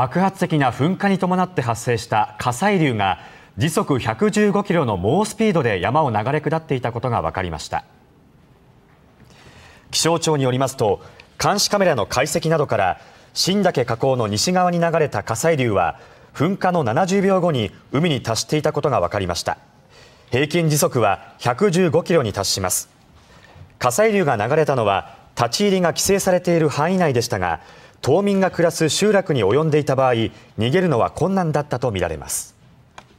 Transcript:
爆発的な噴火に伴って発生した火砕流が時速115キロの猛スピードで山を流れ下っていたことが分かりました気象庁によりますと監視カメラの解析などから新岳火口の西側に流れた火砕流は噴火の70秒後に海に達していたことが分かりました平均時速は115キロに達します火砕流が流れたのは立ち入りが規制されている範囲内でしたが島民が暮らす集落に及んでいた場合逃げるのは困難だったとみられます。